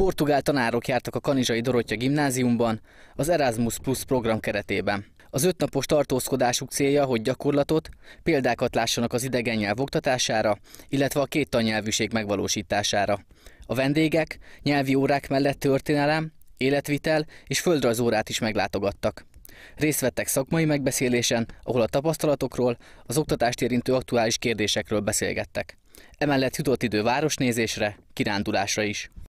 Portugál tanárok jártak a Kanizsai Dorottya gimnáziumban az Erasmus Plus program keretében. Az ötnapos tartózkodásuk célja, hogy gyakorlatot, példákat lássanak az idegen nyelv oktatására, illetve a két tannyelvűség megvalósítására. A vendégek nyelvi órák mellett történelem, életvitel és földrajzórát is meglátogattak. Részt vettek szakmai megbeszélésen, ahol a tapasztalatokról, az oktatást érintő aktuális kérdésekről beszélgettek. Emellett jutott idő városnézésre, kirándulásra is.